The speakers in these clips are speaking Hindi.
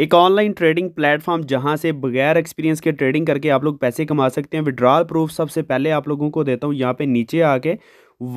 एक ऑनलाइन ट्रेडिंग प्लेटफॉर्म जहां से बगैर एक्सपीरियंस के ट्रेडिंग करके आप लोग पैसे कमा सकते हैं विड्रॉल प्रूफ सबसे पहले आप लोगों को देता हूं यहाँ पे नीचे आके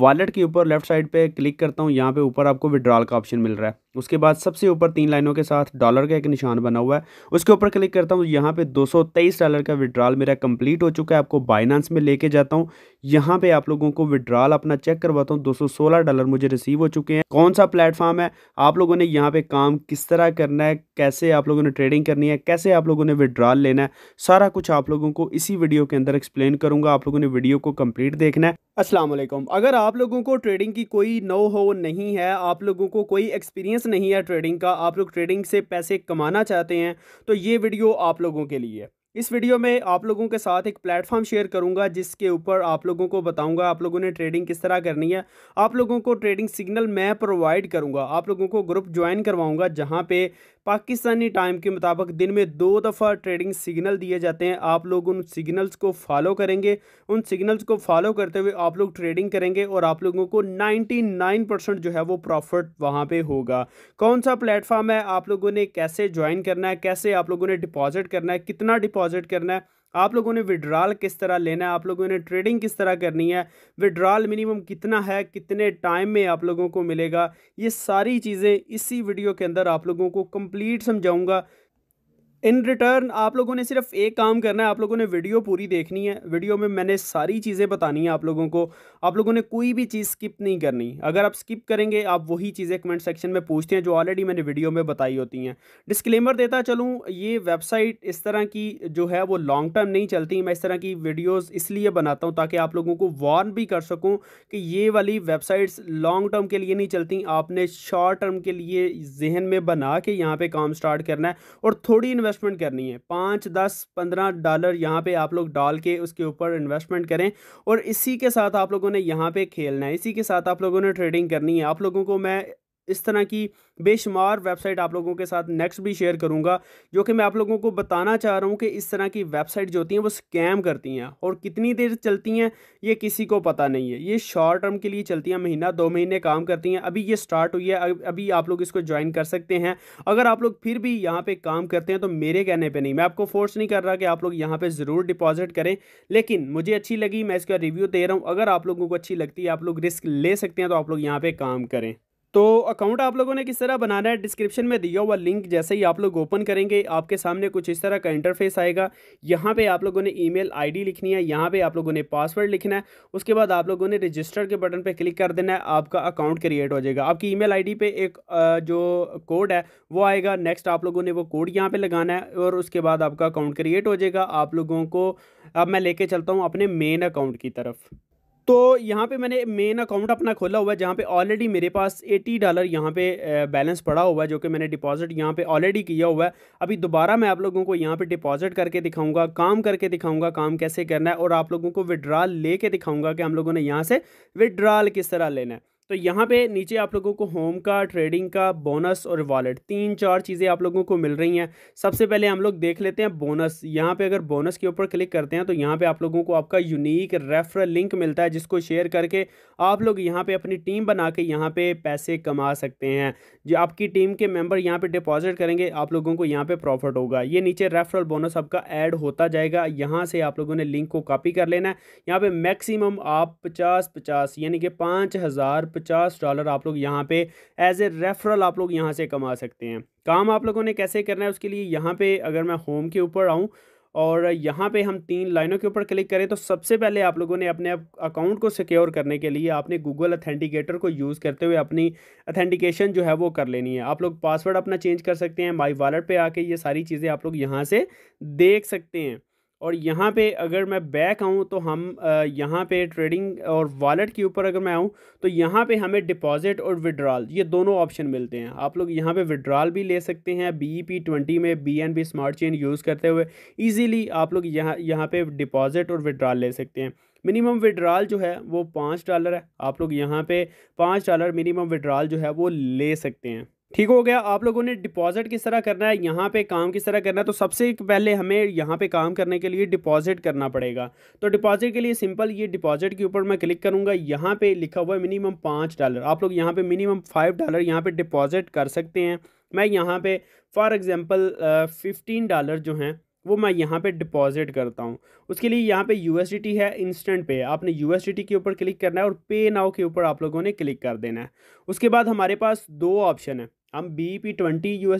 वॉलेट के ऊपर लेफ्ट साइड पे क्लिक करता हूं यहाँ पे ऊपर आपको विड्रॉल का ऑप्शन मिल रहा है उसके बाद सबसे ऊपर तीन लाइनों के साथ डॉलर का एक निशान बना हुआ है उसके ऊपर क्लिक करता हूँ यहाँ पे 223 डॉलर का विड्रॉल मेरा कंप्लीट हो चुका है आपको बाइनांस में लेके जाता हूँ यहाँ पे आप लोगों को विड्रॉल अपना चेक करवाता हूँ 216 डॉलर मुझे रिसीव हो चुके हैं कौन सा प्लेटफॉर्म है आप लोगों ने यहाँ पे काम किस तरह करना है कैसे आप लोगों ने ट्रेडिंग करनी है कैसे आप लोगों ने विड्रॉल लेना है सारा कुछ आप लोगों को इसी वीडियो के अंदर एक्सप्लेन करूँगा आप लोगों ने वीडियो को कम्प्लीट देखना है असलम अगर आप लोगों को ट्रेडिंग की कोई नो हो नहीं है आप लोगों को कोई एक्सपीरियंस बिजनेस नहीं है ट्रेडिंग का आप लोग ट्रेडिंग से पैसे कमाना चाहते हैं तो ये वीडियो आप लोगों के लिए इस वीडियो में आप लोगों के साथ एक प्लेटफॉर्म शेयर करूंगा जिसके ऊपर आप लोगों को बताऊंगा आप लोगों ने ट्रेडिंग किस तरह करनी है आप लोगों को ट्रेडिंग सिग्नल मैं प्रोवाइड करूंगा आप लोगों को ग्रुप ज्वाइन करवाऊंगा जहां पे पाकिस्तानी टाइम के मुताबिक दिन में दो दफ़ा ट्रेडिंग सिग्नल दिए जाते हैं आप लोग उन सिग्नल्स को फॉलो करेंगे उन सिग्नल्स को फॉलो करते हुए आप लोग ट्रेडिंग करेंगे और आप लोगों को 99 परसेंट जो है वो प्रॉफिट वहाँ पे होगा कौन सा प्लेटफॉर्म है आप लोगों ने कैसे ज्वाइन करना है कैसे आप लोगों ने डिपॉजिट करना है कितना डिपॉजिट डिपॉजिट करना है आप लोगों ने विड्रॉल किस तरह लेना है आप लोगों ने ट्रेडिंग किस तरह करनी है विड्रॉल मिनिमम कितना है कितने टाइम में आप लोगों को मिलेगा ये सारी चीज़ें इसी वीडियो के अंदर आप लोगों को कंप्लीट समझाऊंगा इन रिटर्न आप लोगों ने सिर्फ एक काम करना है आप लोगों ने वीडियो पूरी देखनी है वीडियो में मैंने सारी चीज़ें बतानी है आप लोगों को आप लोगों ने कोई भी चीज़ स्किप नहीं करनी अगर आप स्किप करेंगे आप वही चीज़ें कमेंट सेक्शन में पूछते हैं जो ऑलरेडी मैंने वीडियो में बताई होती हैं डिस्क्लेमर देता चलूँ ये वेबसाइट इस तरह की जो है वो लॉन्ग टर्म नहीं चलती मैं इस तरह की वीडियोज़ इसलिए बनाता हूँ ताकि आप लोगों को वार्न भी कर सकूँ कि ये वाली वेबसाइट्स लॉन्ग टर्म के लिए नहीं चलती आपने शॉर्ट टर्म के लिए जहन में बना के यहाँ पर काम स्टार्ट करना है और थोड़ी इन्वेस्ट इन्वेस्टमेंट करनी है पाँच दस पंद्रह डॉलर यहाँ पे आप लोग डाल के उसके ऊपर इन्वेस्टमेंट करें और इसी के साथ आप लोगों ने यहाँ पे खेलना है इसी के साथ आप लोगों ने ट्रेडिंग करनी है आप लोगों को मैं इस तरह की बेशुमार वेबसाइट आप लोगों के साथ नेक्स्ट भी शेयर करूंगा जो कि मैं आप लोगों को बताना चाह रहा हूं कि इस तरह की वेबसाइट जो होती हैं वो स्कैम करती हैं और कितनी देर चलती हैं ये किसी को पता नहीं है ये शॉर्ट टर्म के लिए चलती हैं महीना दो महीने काम करती हैं अभी ये स्टार्ट हुई है अभी आप लोग इसको ज्वाइन कर सकते हैं अगर आप लोग फिर भी यहाँ पर काम करते हैं तो मेरे कहने पर नहीं मैं आपको फोर्स नहीं कर रहा कि आप लोग यहाँ पर ज़रूर डिपॉजिट करें लेकिन मुझे अच्छी लगी मैं इसका रिव्यू दे रहा हूँ अगर आप लोगों को अच्छी लगती है आप लोग रिस्क ले सकते हैं तो आप लोग यहाँ पर काम करें तो अकाउंट आप लोगों ने किस तरह बनाना है डिस्क्रिप्शन में दिया हुआ लिंक जैसे ही आप लोग ओपन करेंगे आपके सामने कुछ इस तरह का इंटरफेस आएगा यहाँ पे आप लोगों ने ईमेल आईडी लिखनी है यहाँ पे आप लोगों ने पासवर्ड लिखना है उसके बाद आप लोगों ने रजिस्टर के बटन पर क्लिक कर देना है आपका अकाउंट क्रिएट हो जाएगा आपकी ई मेल आई एक जो कोड है वो आएगा नेक्स्ट आप लोगों ने वो कोड यहाँ पर लगाना है और उसके बाद आपका अकाउंट क्रिएट हो जाएगा आप लोगों को अब मैं लेके चलता हूँ अपने मेन अकाउंट की तरफ तो यहाँ पे मैंने मेन अकाउंट अपना खोला हुआ है जहाँ पे ऑलरेडी मेरे पास 80 डॉलर यहाँ पे बैलेंस पड़ा हुआ है जो कि मैंने डिपॉजिट यहाँ पे ऑलरेडी किया हुआ है अभी दोबारा मैं आप लोगों को यहाँ पे डिपॉजिट करके दिखाऊंगा काम करके दिखाऊंगा काम कैसे करना है और आप लोगों को विड्रॉल लेके दिखाऊंगा कि हम लोगों ने यहाँ से विड्रॉल किस तरह लेना है तो यहाँ पे नीचे आप लोगों को होम का ट्रेडिंग का बोनस और वॉलेट तीन चार चीज़ें आप लोगों को मिल रही हैं सबसे पहले हम लोग देख लेते हैं बोनस यहाँ पे अगर बोनस के ऊपर क्लिक करते हैं तो यहाँ पे आप लोगों को आपका यूनिक रेफरल लिंक मिलता है जिसको शेयर करके आप लोग यहाँ पे अपनी टीम बना के यहाँ पर पैसे कमा सकते हैं जो आपकी टीम के मेम्बर यहाँ पर डिपॉजिट करेंगे आप लोगों को यहाँ पर प्रॉफिट होगा ये नीचे रेफरल बोनस आपका एड होता जाएगा यहाँ से आप लोगों ने लिंक को कॉपी कर लेना है यहाँ पर मैक्सिमम आप पचास पचास यानी कि पाँच हज़ार पचास डॉलर आप लोग यहाँ पे एज ए रेफरल आप लोग यहाँ से कमा सकते हैं काम आप लोगों ने कैसे करना है उसके लिए यहाँ पे अगर मैं होम के ऊपर आऊँ और यहाँ पे हम तीन लाइनों के ऊपर क्लिक करें तो सबसे पहले आप लोगों ने अपने अकाउंट को सिक्योर करने के लिए आपने गूगल अथेंटिकेटर को यूज़ करते हुए अपनी अथेंटिकेशन जो है वो कर लेनी है आप लोग पासवर्ड अपना चेंज कर सकते हैं माई वॉलेट पे आके ये सारी चीज़ें आप लोग यहाँ से देख सकते हैं और यहाँ पे अगर मैं बैक आऊँ तो हम यहाँ पे ट्रेडिंग और वॉलेट के ऊपर अगर मैं आऊँ तो यहाँ पे हमें डिपॉजिट और विड्रॉल ये दोनों ऑप्शन मिलते हैं आप लोग यहाँ पे विड्रॉल भी ले सकते हैं बी पी ट्वेंटी में B N B smart chain use करते हुए ईजीली आप लोग यहाँ यहाँ पे डिपॉजिट और विड्रॉल ले सकते हैं मिनिमम विड्रॉल जो है वो पाँच डॉलर है आप लोग यहाँ पर पाँच डॉलर मिनिमम विड्रॉल जो है वो ले सकते हैं ठीक हो गया आप लोगों ने डिपॉजिट किस तरह करना है यहाँ पे काम किस तरह करना है तो सबसे पहले हमें यहाँ पे काम करने के लिए डिपॉजिट करना पड़ेगा तो डिपॉजिट के लिए सिंपल ये डिपॉजिट के ऊपर मैं क्लिक करूँगा यहाँ पे लिखा हुआ है मिनिमम पाँच डॉलर आप लोग यहाँ पे मिनिमम फाइव डॉलर यहाँ पे डिपॉजिट कर सकते हैं मैं यहाँ पे फॉर एग्ज़ाम्पल फिफ्टीन डॉलर जो हैं वो मैं यहाँ पे डिपॉजिट करता हूँ उसके लिए यहाँ पे यू है इंस्टेंट पे आपने यू के ऊपर क्लिक करना है और पे नाव के ऊपर आप लोगों ने क्लिक कर देना है उसके बाद हमारे पास दो ऑप्शन है हम बी पी ट्वेंटी यू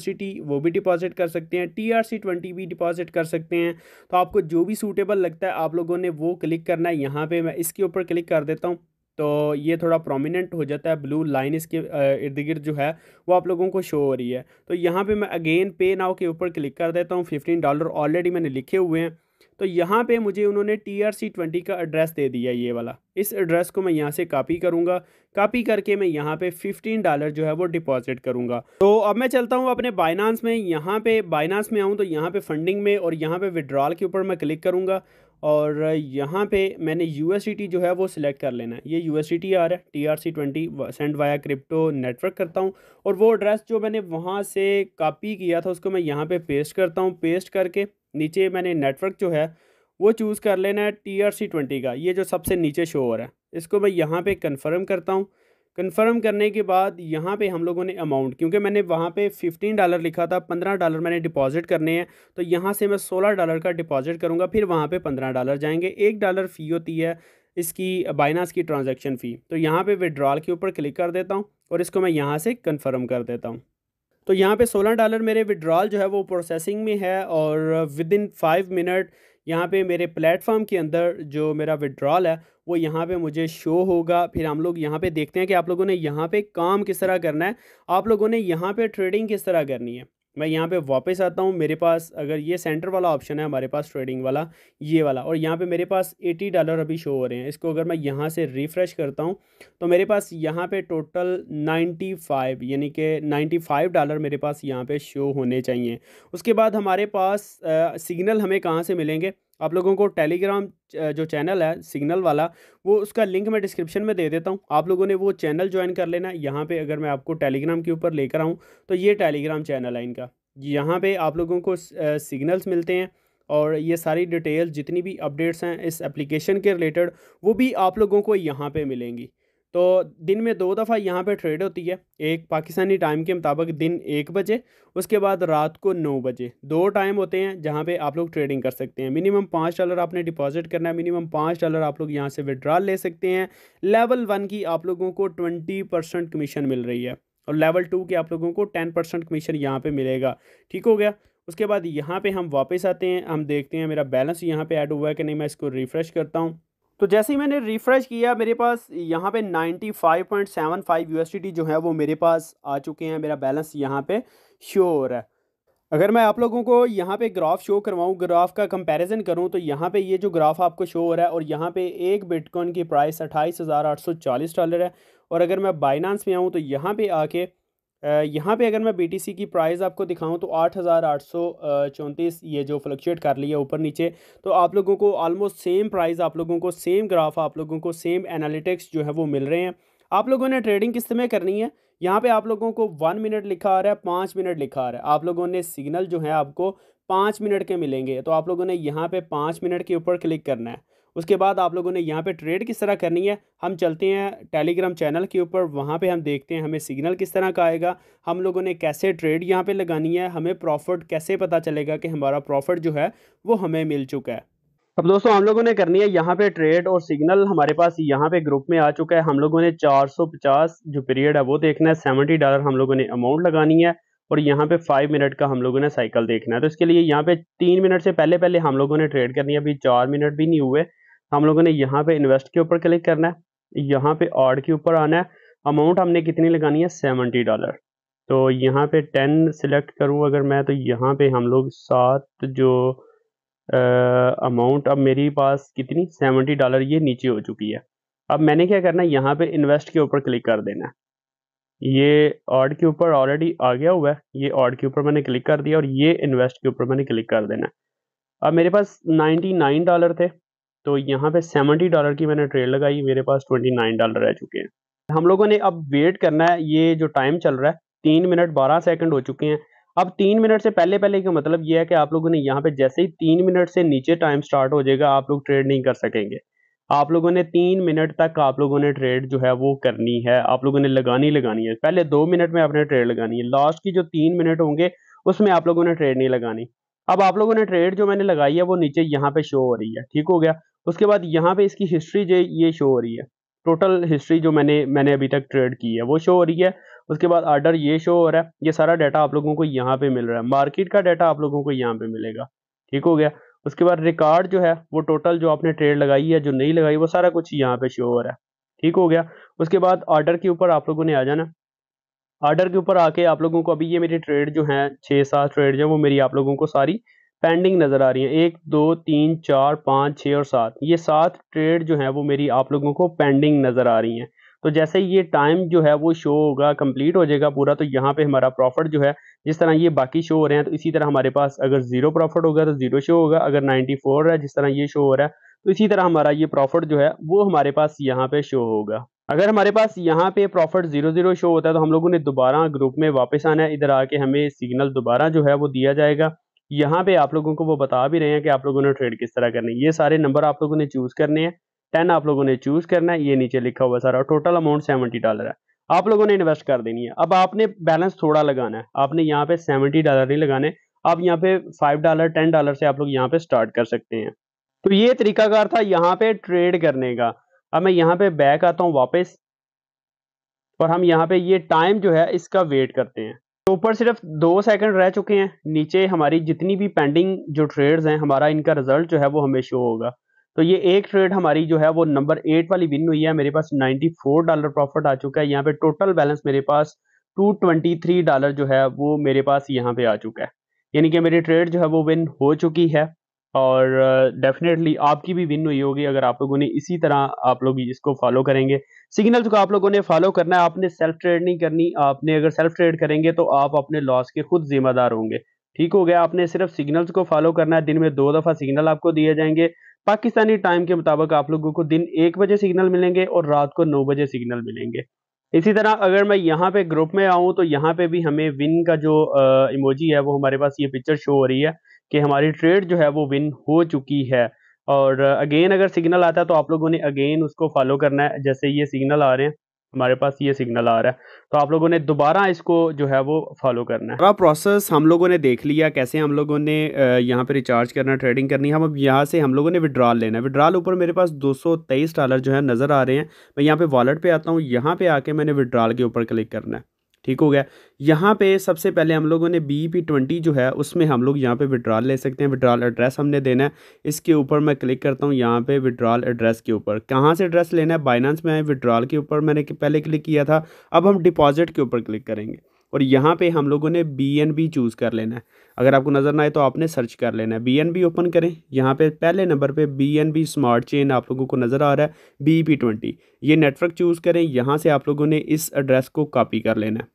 वो भी डिपॉजिट कर सकते हैं टी आर सी ट्वेंटी भी डिपॉजिट कर सकते हैं तो आपको जो भी सूटेबल लगता है आप लोगों ने वो क्लिक करना है यहाँ पे मैं इसके ऊपर क्लिक कर देता हूँ तो ये थोड़ा प्रोमिनेंट हो जाता है ब्लू लाइन इसके इर्द गिर्द जो है वो आप लोगों को शो हो रही है तो यहाँ पे मैं अगेन पे नाव के ऊपर क्लिक कर देता हूँ फिफ्टीन डॉलर ऑलरेडी मैंने लिखे हुए हैं तो यहाँ पे मुझे उन्होंने टी आर सी ट्वेंटी का एड्रेस दे दिया ये वाला इस एड्रेस को मैं यहाँ से कॉपी करूँगा कॉपी करके मैं यहाँ पे फिफ्टीन डॉलर जो है वो डिपॉजिट करूँगा तो अब मैं चलता हूँ अपने बाइनांस में यहाँ पे बाइनांस में आऊँ तो यहाँ पे फंडिंग में और यहाँ पे विड्रॉल के ऊपर मैं क्लिक करूँगा और यहाँ पे मैंने यू जो है वो सिलेक्ट कर लेना है ये यू आ रहा है T R C twenty send via crypto network करता हूँ और वो एड्रेस जो मैंने वहाँ से कापी किया था उसको मैं यहाँ पे पेस्ट करता हूँ पेस्ट करके नीचे मैंने नेटवर्क जो है वो चूज़ कर लेना है टी आर सी ट्वेंटी का ये जो सबसे नीचे शो हो रहा है इसको मैं यहाँ पर कन्फर्म करता हूँ कंफर्म करने के बाद यहाँ पे हम लोगों ने अमाउंट क्योंकि मैंने वहाँ पे फिफ्टीन डॉलर लिखा था पंद्रह डॉलर मैंने डिपॉजिट करने हैं तो यहाँ से मैं सोलह डॉलर का डिपॉजिट करूँगा फिर वहाँ पे पंद्रह डॉलर जाएंगे एक डॉलर फ़ी होती है इसकी बाइनास की ट्रांजैक्शन फ़ी तो यहाँ पे विड्रॉल के ऊपर क्लिक कर देता हूँ और इसको मैं यहाँ से कन्फर्म कर देता हूँ तो यहाँ पर सोलह डॉलर मेरे विड्रॉल जो है वो प्रोसेसिंग में है और विद इन फाइव मिनट यहाँ पर मेरे प्लेटफॉर्म के अंदर जो मेरा विड्रॉल है वो यहाँ पे मुझे शो होगा फिर हम लोग यहाँ पे देखते हैं कि आप लोगों ने यहाँ पे काम किस तरह करना है आप लोगों ने यहाँ पे ट्रेडिंग किस तरह करनी है मैं यहाँ पे वापस आता हूँ मेरे पास अगर ये सेंटर वाला ऑप्शन है हमारे पास ट्रेडिंग वाला ये वाला और यहाँ पे मेरे पास 80 डॉलर अभी शो हो रहे हैं इसको अगर मैं यहाँ से रिफ़्रेश करता हूँ तो मेरे पास यहाँ पे टोटल 95 यानी कि 95 डॉलर मेरे पास यहाँ पे शो होने चाहिए उसके बाद हमारे पास सिग्नल हमें कहाँ से मिलेंगे आप लोगों को टेलीग्राम जो चैनल है सिग्नल वाला वो उसका लिंक मैं डिस्क्रिप्शन में दे देता हूँ आप लोगों ने वो चैनल ज्वाइन कर लेना यहाँ पे अगर मैं आपको टेलीग्राम के ऊपर लेकर आऊँ तो ये टेलीग्राम चैनल है इनका यहाँ पे आप लोगों को सिग्नल्स मिलते हैं और ये सारी डिटेल्स जितनी भी अपडेट्स हैं इस एप्लीकेशन के रिलेटेड वो भी आप लोगों को यहाँ पर मिलेंगी तो दिन में दो दफ़ा यहाँ पे ट्रेड होती है एक पाकिस्तानी टाइम के मुताबिक दिन एक बजे उसके बाद रात को नौ बजे दो टाइम होते हैं जहाँ पे आप लोग ट्रेडिंग कर सकते हैं मिनिमम पाँच डॉलर आपने डिपॉजिट करना है मिनिमम पाँच डॉलर आप लोग यहाँ से विड्रॉल ले सकते हैं लेवल वन की आप लोगों को ट्वेंटी परसेंट कमीशन मिल रही है और लेवल टू की आप लोगों को टेन परसेंट कमीशन यहाँ पर मिलेगा ठीक हो गया उसके बाद यहाँ पर हम वापस आते हैं हम देखते हैं मेरा बैलेंस यहाँ पर ऐड हुआ है कि नहीं मैं इसको रिफ़्रेश करता हूँ तो जैसे ही मैंने रिफ़्रेश किया मेरे पास यहाँ पे 95.75 यूएसडीटी जो है वो मेरे पास आ चुके हैं मेरा बैलेंस यहाँ पे शो हो रहा है अगर मैं आप लोगों को यहाँ पे ग्राफ शो करवाऊँ ग्राफ का कंपैरिजन करूँ तो यहाँ पे ये जो ग्राफ आपको शो हो रहा है और यहाँ पे एक बिटकॉइन की प्राइस अट्ठाईस डॉलर है और अगर मैं बाइनांस में आऊँ तो यहाँ पर आके यहाँ पे अगर मैं बी की प्राइस आपको दिखाऊं तो आठ हज़ार आठ सौ चौंतीस ये जो फ्लक्चुएट कर लिया है ऊपर नीचे तो आप लोगों को ऑलमोस्ट सेम प्राइस आप लोगों को सेम ग्राफ आप लोगों को सेम एनालिटिक्स जो है वो मिल रहे हैं आप लोगों ने ट्रेडिंग किस समय करनी है यहाँ पे आप लोगों को वन मिनट लिखा आ रहा है पाँच मिनट लिखा आ रहा है आप लोगों ने सिग्नल जो है आपको पाँच मिनट के मिलेंगे तो आप लोगों ने यहाँ पर पाँच मिनट के ऊपर क्लिक करना है उसके बाद आप लोगों ने यहाँ पे ट्रेड किस तरह करनी है हम चलते हैं टेलीग्राम चैनल के ऊपर वहाँ पे हम देखते हैं हमें सिग्नल किस तरह का आएगा हम लोगों ने कैसे ट्रेड यहाँ पे लगानी है हमें प्रॉफिट कैसे पता चलेगा कि हमारा प्रॉफिट जो है वो हमें मिल चुका है अब दोस्तों हम लोगों ने करनी है यहाँ पे ट्रेड और सिग्नल हमारे पास यहाँ पे ग्रुप में आ चुका है हम लोगों ने 450 जो पीरियड है वो देखना है 70 डॉलर हम लोगों ने अमाउंट लगानी है और यहाँ पे फाइव मिनट का हम लोगों ने साइकिल देखना है तो इसके लिए यहाँ पे तीन मिनट से पहले पहले हम लोगों ने ट्रेड करनी है अभी चार मिनट भी नहीं हुए हम लोगों ने यहाँ पे इन्वेस्ट के ऊपर क्लिक करना है यहाँ पे ऑड के ऊपर आना है अमाउंट हमने कितनी लगानी है सेवेंटी डॉलर तो यहाँ पे टेन सिलेक्ट करूँ अगर मैं तो यहाँ पे हम लोग सात जो अमाउंट अब मेरे पास कितनी सेवेंटी डॉलर ये नीचे हो चुकी है अब मैंने क्या करना है यहाँ पे इन्वेस्ट के ऊपर क्लिक कर देना है ये ऑड के ऊपर ऑलरेडी आ गया हुआ है ये ऑड के ऊपर मैंने क्लिक कर दिया और ये इन्वेस्ट के ऊपर मैंने क्लिक कर देना है अब मेरे पास 99 डॉलर थे तो यहाँ पे सेवेंटी डॉलर की मैंने ट्रेड लगाई मेरे पास ट्वेंटी नाइन डॉलर रह चुके हैं हम लोगों ने अब वेट करना है ये जो टाइम चल रहा है तीन मिनट बारह सेकंड हो चुके हैं अब तीन मिनट से पहले पहले का मतलब ये है कि आप लोगों ने यहाँ पे जैसे ही तीन मिनट से नीचे टाइम स्टार्ट हो जाएगा आप लोग ट्रेड नहीं कर सकेंगे आप लोगों ने तीन मिनट तक आप लोगों ने ट्रेड जो है वो करनी है आप लोगों ने लगानी लगानी है पहले दो मिनट में आपने ट्रेड लगानी है लास्ट की जो तीन मिनट होंगे उसमें आप लोगों ने ट्रेड नहीं लगानी अब आप लोगों ने ट्रेड जो मैंने लगाई है वो नीचे यहाँ पे शो हो रही है ठीक हो गया उसके बाद यहाँ पे इसकी हिस्ट्री जो ये शो हो रही है टोटल हिस्ट्री जो मैंने मैंने अभी तक ट्रेड की है वो शो हो रही है उसके बाद आर्डर ये शो हो रहा है ये सारा डाटा आप लोगों को यहाँ पे मिल रहा है मार्केट का डाटा आप लोगों को यहाँ पे मिलेगा ठीक हो गया उसके बाद रिकॉर्ड जो है वो टोटल जो आपने ट्रेड लगाई है जो नहीं लगाई वो सारा कुछ यहाँ पे शो हो रहा है ठीक हो गया उसके बाद ऑर्डर के ऊपर आप लोगों ने आ जाना ऑर्डर के ऊपर आके आप लोगों को अभी ये मेरी ट्रेड जो है छः सात ट्रेड जो है वो मेरी आप लोगों को सारी पेंडिंग नज़र आ रही हैं एक दो तीन चार पाँच छः और सात ये सात ट्रेड जो है वो मेरी आप लोगों को पेंडिंग नज़र आ रही हैं तो जैसे ये टाइम जो है वो शो होगा कंप्लीट हो जाएगा पूरा तो यहाँ पे हमारा प्रॉफिट जो है जिस तरह ये बाकी शो हो रहे हैं तो इसी तरह हमारे पास अगर जीरो प्रॉफिट होगा तो जीरो शो होगा अगर नाइन्टी फोर है जिस तरह ये शो हो रहा है तो इसी तरह हमारा ये प्रॉफिट जो है वो हमारे पास यहाँ पे शो होगा अगर हमारे पास यहाँ पे प्रॉफिट जीरो जीरो शो होता है तो हम लोगों ने दोबारा ग्रुप में वापस आना है इधर आके हमें सिग्नल दोबारा जो है वो दिया जाएगा यहाँ पे आप लोगों को वो बता भी रहे हैं कि आप लोगों ने ट्रेड किस तरह करनी है ये सारे नंबर आप लोगों ने चूज़ करने हैं टेन आप लोगों ने चूज़ करना है ये नीचे लिखा हुआ सारा टोटल अमाउंट सेवेंटी डॉलर है आप लोगों ने इन्वेस्ट कर देनी है अब आपने बैलेंस थोड़ा लगाना है आपने यहाँ पे सेवेंटी डॉलर नहीं लगाने आप यहाँ पे फाइव डॉलर टेन डॉलर से आप लोग यहाँ पे स्टार्ट कर सकते हैं तो ये तरीकाकार था यहाँ पे ट्रेड करने का अब मैं यहाँ पे बैक आता हूँ वापस और हम यहाँ पे ये टाइम जो है इसका वेट करते हैं तो ऊपर सिर्फ दो सेकंड रह चुके हैं नीचे हमारी जितनी भी पेंडिंग जो ट्रेड्स हैं हमारा इनका रिजल्ट जो है वो हमें शो होगा तो ये एक ट्रेड हमारी जो है वो नंबर एट वाली विन हुई है मेरे पास 94 डॉलर प्रॉफिट आ चुका है यहाँ पे टोटल बैलेंस मेरे पास 223 डॉलर जो है वो मेरे पास यहाँ पे आ चुका है यानी कि मेरी ट्रेड जो है वो विन हो चुकी है और डेफिनेटली आपकी भी विन हुई होगी अगर आप लोगों ने इसी तरह आप लोग इसको फॉलो करेंगे सिग्नल्स को आप लोगों ने फॉलो करना है आपने सेल्फ ट्रेड नहीं करनी आपने अगर सेल्फ ट्रेड करेंगे तो आप अपने लॉस के खुद जिम्मेदार होंगे ठीक हो गया आपने सिर्फ सिग्नल्स को फॉलो करना है दिन में दो दफ़ा सिग्नल आपको दिए जाएंगे पाकिस्तानी टाइम के मुताबिक आप लोगों को दिन एक बजे सिग्नल मिलेंगे और रात को नौ बजे सिग्नल मिलेंगे इसी तरह अगर मैं यहाँ पे ग्रुप में आऊँ तो यहाँ पे भी हमें विन का जो इमोजी है वो हमारे पास ये पिक्चर शो हो रही है कि हमारी ट्रेड जो है वो विन हो चुकी है और अगेन अगर सिग्नल आता है तो आप लोगों ने अगेन उसको फॉलो करना है जैसे ये सिग्नल आ रहे हैं हमारे पास ये सिग्नल आ रहा है तो आप लोगों ने दोबारा इसको जो है वो फॉलो करना है पूरा प्रोसेस हम लोगों ने देख लिया कैसे हम लोगों ने यहाँ पे रिचार्ज करना ट्रेडिंग करनी है हम अब यहाँ से हम लोगों ने विड्रॉल लेना है विड्रॉल ऊपर मेरे पास 223 डॉलर जो है नज़र आ रहे हैं मैं यहाँ पे वॉलेट पे आता हूँ यहाँ पे आके मैंने विड्रॉल के ऊपर क्लिक करना है ठीक हो गया यहाँ पे सबसे पहले हम लोगों ने बी पी ट्वेंटी जो है उसमें हम लोग यहाँ पे विड्रॉल ले सकते हैं विड्रॉल एड्रेस हमने देना है इसके ऊपर मैं क्लिक करता हूँ यहाँ पे विड्रॉल एड्रेस के ऊपर कहाँ से एड्रेस लेना है बाइनांस में आए विड्रॉल के ऊपर मैंने पहले क्लिक किया था अब हम डिपॉजिट के ऊपर क्लिक करेंगे और यहाँ पर हम लोगों ने बी एन बी चूज़ कर लेना है अगर आपको नज़र ना आए तो आपने सर्च कर लेना है बी ओपन करें यहाँ पे पहले नंबर पे बी स्मार्ट चेन आप लोगों को नज़र आ रहा है बी पी ट्वेंटी ये नेटवर्क चूज़ करें यहाँ से आप लोगों ने इस एड्रेस को कॉपी कर लेना है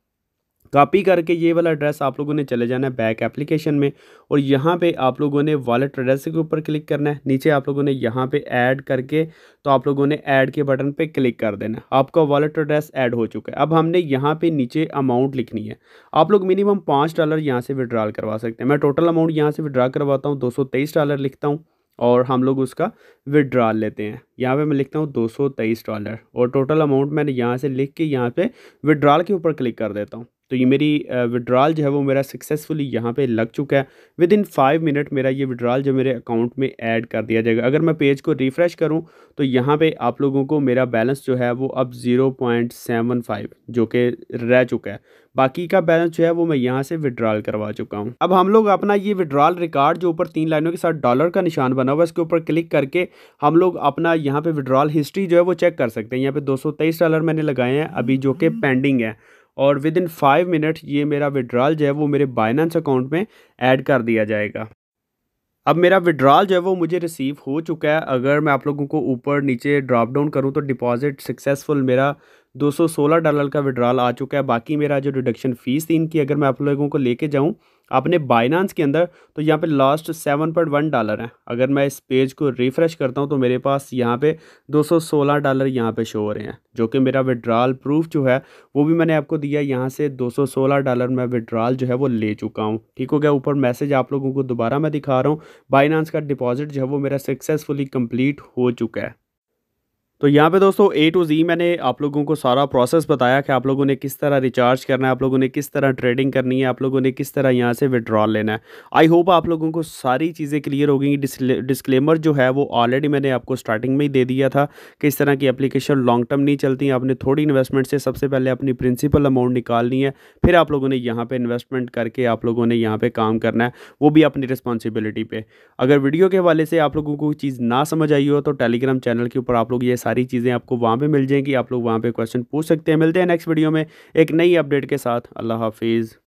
कॉपी करके ये वाला एड्रेस आप लोगों ने चले जाना है बैक एप्लीकेशन में और यहाँ पे आप लोगों ने वॉलेट एड्रेस के ऊपर क्लिक करना है नीचे आप लोगों ने यहाँ पे ऐड करके तो आप लोगों ने ऐड के बटन पे क्लिक कर देना आपका वॉलेट एड्रेस ऐड हो चुका है अब हमने यहाँ पे नीचे अमाउंट लिखनी है आप लोग मिनिमम पाँच डॉलर यहाँ से विड्रॉल करवा सकते हैं मैं टोटल अमाउंट यहाँ से विड्रॉ करवाता हूँ दो डॉलर लिखता हूँ और हम लोग उसका विड्रॉल लेते हैं यहाँ पे मैं लिखता हूँ दो डॉलर और टोटल अमाउंट मैंने यहाँ से लिख के यहाँ पे विड्रॉल के ऊपर क्लिक कर देता हूँ तो ये मेरी विड्रॉल जो है वो मेरा सक्सेसफुली यहाँ पे लग चुका है विद इन फाइव मिनट मेरा ये विड्रॉल जो मेरे अकाउंट में ऐड कर दिया जाएगा अगर मैं पेज को रिफ़्रेश करूँ तो यहाँ पे आप लोगों को मेरा बैलेंस जो है वो अब ज़ीरो पॉइंट सेवन फाइव जो कि रह चुका है बाकी का बैलेंस जो है वो मैं यहाँ से विड्रॉल करवा चुका हूँ अब हम लोग अपना ये विड्रॉल रिकॉर्ड जो ऊपर तीन लाइनों के साथ डॉलर का निशान बना हुआ है इसके ऊपर क्लिक करके हम लोग अपना यहाँ पे विड्रॉल हिस्ट्री जो है वो चेक कर सकते हैं यहाँ पे 223 डॉलर मैंने लगाए हैं अभी जो कि पेंडिंग हम्म। है और विद इन फाइव मिनट ये मेरा विड्रॉल जो है वो मेरे बाइनेंस अकाउंट में ऐड कर दिया जाएगा अब मेरा विड्रॉल जो है वो मुझे रिसीव हो चुका है अगर मैं आप लोगों को ऊपर नीचे ड्रॉप डाउन करूँ तो डिपॉजिट सक्सेसफुल मेरा 216 डॉलर का विड्रॉल आ चुका है बाकी मेरा जो डिडक्शन फ़ीस थी इनकी अगर मैं आप लोगों को लेके जाऊँ आपने बाइनांस के अंदर तो यहाँ पे last seven point one dollar है अगर मैं इस पेज को रिफ़्रेश करता हूँ तो मेरे पास यहाँ पे दो सौ सोलह डॉलर यहाँ पे शो हो रहे हैं जो कि मेरा विड्रॉल प्रूफ जो है वो भी मैंने आपको दिया यहाँ से दो सौ सोलह डॉलर मैं विड्रॉल जो है वो ले चुका हूँ ठीक हो गया ऊपर मैसेज आप लोगों को दोबारा मैं दिखा रहा हूँ बाइनांस का डिपॉजिट जो है वो मेरा सक्सेसफुली कम्प्लीट हो चुका है तो यहाँ पे दोस्तों ए टू जी मैंने आप लोगों को सारा प्रोसेस बताया कि आप लोगों ने किस तरह रिचार्ज करना है आप लोगों ने किस तरह ट्रेडिंग करनी है आप लोगों ने किस तरह यहाँ से विड्रॉल लेना है आई होप आप लोगों को सारी चीज़ें क्लियर हो गई डिस्क्लेमर जो है वो ऑलरेडी मैंने आपको स्टार्टिंग में ही दे दिया था कि इस तरह की अप्लीकेशन लॉन्ग टर्म नहीं चलती आपने थोड़ी इन्वेस्टमेंट से सबसे पहले अपनी प्रिंसिपल अमाउंट निकालनी है फिर आप लोगों ने यहाँ पर इन्वेस्टमेंट करके आप लोगों ने यहाँ पर काम करना है वो भी अपनी रिस्पॉन्सिबिलिटी पर अगर वीडियो के हवाले से आप लोगों को चीज़ ना समझ आई हो तो टेलीग्राम चैनल के ऊपर आप लोग ये सारी चीज़ें आपको वहाँ पर मिल जाएंगी आप लोग वहाँ पर क्वेश्चन पूछ सकते हैं मिलते हैं नेक्स्ट वीडियो में एक नई अपडेट के साथ अल्लाह हाफिज़